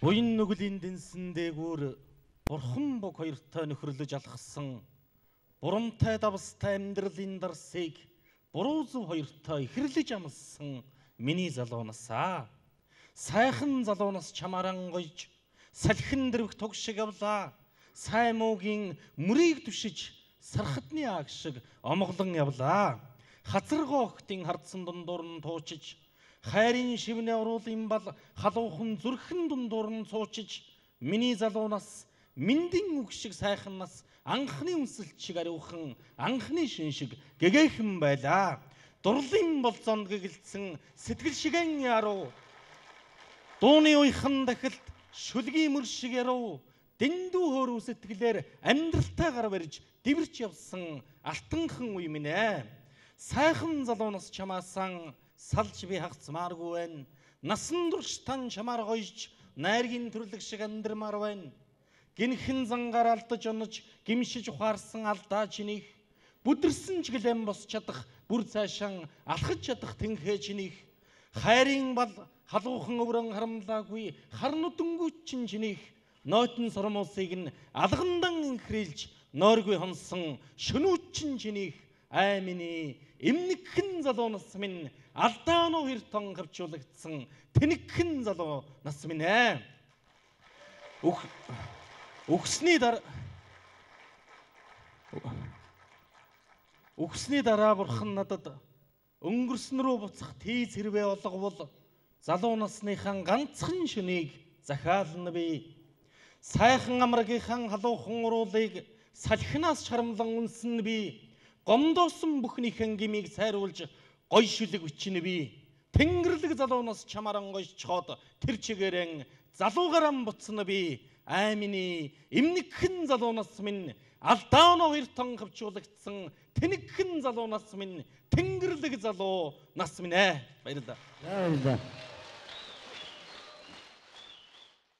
Буян нүглийн дэнсэн дээгүүр бурхан бог хоёртой нөхрөлөж алхсан бурамтай давстай амьдралын дарсыг буруу зүв хоёртой ихэрлэж амлсан миний залуунасаа сайхан залуунаас чамааран гойж салхин дэрвх туг шиг явлаа сайн муугийн мөрийг түшиж сархатны ааг шиг омглон явлаа хацар гоохтын хардсан дундуур нь туучиж хайрын шивнэ оруул юм бол халуухан зүрхэн дундуур нь суучиж миний залуу нас мэндийн үг шиг сайхан нас анхны үнсэлт шиг ариухан анхны шин шиг гэгээхэн байлаа дурлын болзонд гэгэлцэн сэтгэл шигэн яруу дууны уйхан дахилт шүлгийн мөр шиг яруу дэндүү хөөрөв сэтгэлээр амьдралтай гар барьж дивэрч явсан алтанхан үе минь ээ сайхан залуу нас чамаасан салж би хагцмааргүй байна. Насан турш тань чамаар гойж найргийн төрлөг шиг амьдрмаар байна. Гинхэн зангаар алдаж онож гимшиж ухаарсан алдаа чинийх бүдэрсэн ч гэлэн бос чадах бүр цаашаан алхаж чадах тэнхээ чинийх хайрын бал халуухан өврөн харамлаагүй хар нүдэнгүүт чин чинийх нойтон сормоосыг нь алгандан инхрийлж нойргүй хонсон шөнүүч чин чинийх аймины эмнэгхэн залуу нас минь алдаануу хэр тонгавчулагдсан тэнэгхэн залуу нас минь ээ. Үх Үхсний дараа Үхсний дараа бурхан надад өнгөрсөн рүү буцах тийз хэрвээ олговол залуу насныхан ганцхан шөнийг захиална би. Сайхан амрагийнхан халуухан уруулыг салхинаас шарамлан үнсэн би гомдоосон бүхнийхэн гмийг сайруулж гой шүлэг бичнэ би. Тэнгэрлэг залуунаас чамаран гойчхоод тэр чигээрэн залуугаран буцна би. Аймины эмнэгхэн залуунаас минь алдааноог эртэн хөвчүүлэгдсэн тэнэгхэн залуунаас минь тэнгэрлэг залуу нас минь ээ. Баярлалаа. Баярлалаа.